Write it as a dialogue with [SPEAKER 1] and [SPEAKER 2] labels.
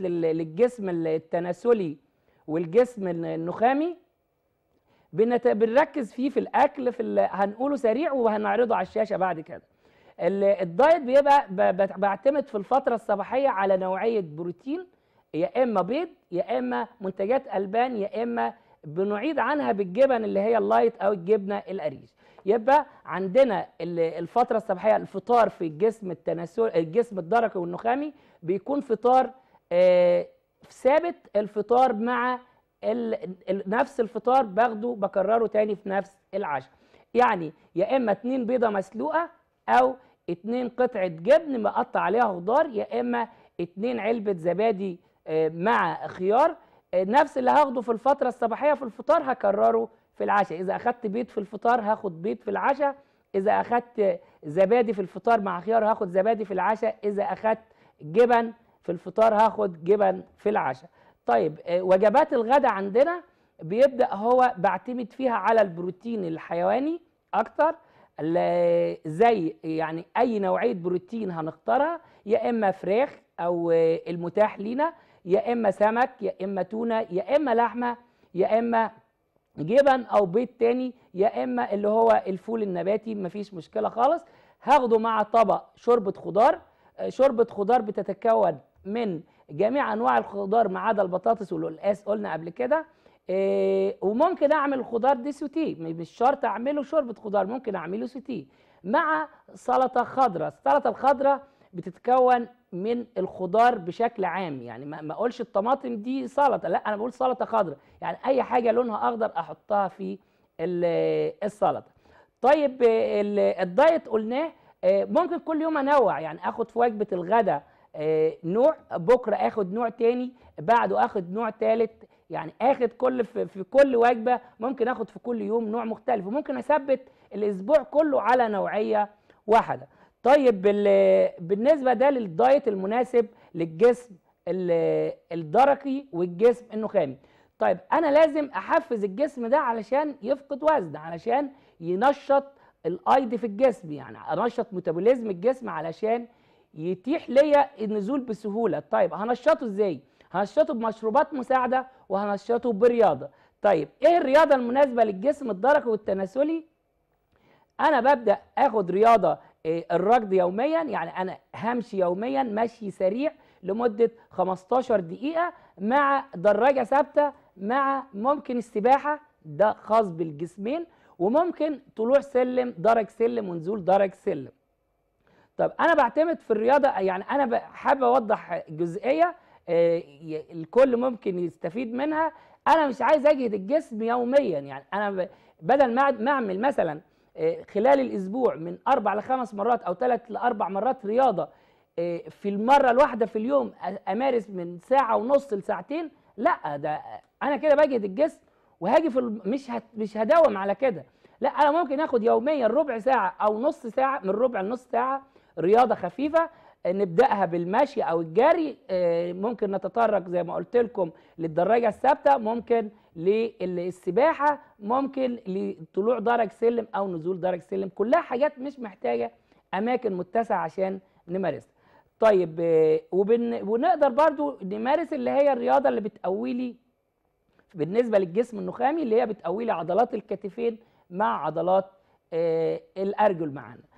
[SPEAKER 1] للجسم التناسلي والجسم النخامي بنركز فيه في الاكل في هنقوله سريع وهنعرضه على الشاشه بعد كده الدايت بيبقى بعتمد في الفتره الصباحيه على نوعيه بروتين يا اما بيض يا اما منتجات البان يا اما بنعيد عنها بالجبن اللي هي اللايت او الجبنه القريش يبقى عندنا الفتره الصباحيه الفطار في الجسم التناسل الجسم الدرقي والنخامي بيكون فطار في آه، ثابت الفطار مع نفس الفطار باخده بكرره تاني في نفس العشاء يعني يا اما اتنين بيضه مسلوقه او اتنين قطعه جبن مقطع عليها خضار يا اما اتنين علبه زبادي آه، مع خيار آه، نفس اللي هاخده في الفتره الصباحيه في الفطار هكرره في العشاء اذا اخدت بيض في الفطار هاخد بيض في العشاء اذا اخدت زبادي في الفطار مع خيار هاخد زبادي في العشاء اذا اخدت جبن في الفطار هاخد جبن في العشاء طيب آه، وجبات الغداء عندنا بيبدا هو بعتمد فيها على البروتين الحيواني اكتر زي يعني اي نوعيه بروتين هنختارها يا اما فراخ او آه، المتاح لينا يا اما سمك يا اما تونه يا اما لحمه يا اما جبن او بيض تاني يا اما اللي هو الفول النباتي مفيش مشكله خالص هاخده مع طبق شوربه خضار آه، شوربه خضار بتتكون من جميع انواع الخضار ما عدا البطاطس والقلقاس قلنا قبل كده إيه وممكن اعمل الخضار دي سوتيه مش شرط اعمله شوربه خضار ممكن اعمله سوتيه مع سلطه خضراء السلطه الخضراء بتتكون من الخضار بشكل عام يعني ما اقولش الطماطم دي سلطه لا انا بقول سلطه خضراء يعني اي حاجه لونها اخضر احطها في السلطه طيب آه، الدايت قلناه آه، ممكن كل يوم انوع يعني اخد في وجبه الغداء آه، نوع بكره اخد نوع تاني بعده اخد نوع تالت يعني اخد كل في, في كل وجبه ممكن اخد في كل يوم نوع مختلف وممكن اثبت الاسبوع كله على نوعيه واحده طيب بالنسبه ده للدايت المناسب للجسم الدرقي والجسم النخامي طيب انا لازم احفز الجسم ده علشان يفقد وزن علشان ينشط الايض في الجسم يعني انشط ميتابوليزم الجسم علشان يتيح ليا النزول بسهوله طيب هنشطه ازاي هنشطه بمشروبات مساعده وهنشطه برياضه طيب ايه الرياضه المناسبه للجسم الدرقي والتناسلي انا ببدا اخد رياضه آه، الركض يوميا يعني انا همشي يوميا مشي سريع لمده 15 دقيقه مع دراجه ثابته مع ممكن السباحه ده خاص بالجسمين وممكن طلوع سلم درج سلم ونزول درج سلم طب انا بعتمد في الرياضه يعني انا حابب اوضح جزئيه آه، الكل ممكن يستفيد منها انا مش عايز اجهد الجسم يوميا يعني انا بدل ما اعمل مثلا آه، خلال الاسبوع من اربع لخمس مرات او ثلاث لاربع مرات رياضه آه، في المره الواحده في اليوم امارس من ساعه ونص لساعتين لا ده انا كده بجهد الجسم وهاجي في مش مش هداوم على كده لا انا ممكن اخد يوميا ربع ساعه او نص ساعه من ربع لنص ساعه رياضه خفيفه نبداها بالمشي او الجري آه، ممكن نتطرق زي ما قلت لكم للدراجه الثابته ممكن للسباحه ممكن لطلوع درج سلم او نزول درج سلم كلها حاجات مش محتاجه اماكن متسعه عشان نمارسها طيب آه، وبن... ونقدر برضو نمارس اللي هي الرياضه اللي بتقوي بالنسبه للجسم النخامي اللي هي بتقوي عضلات الكتفين مع عضلات آه، الارجل معانا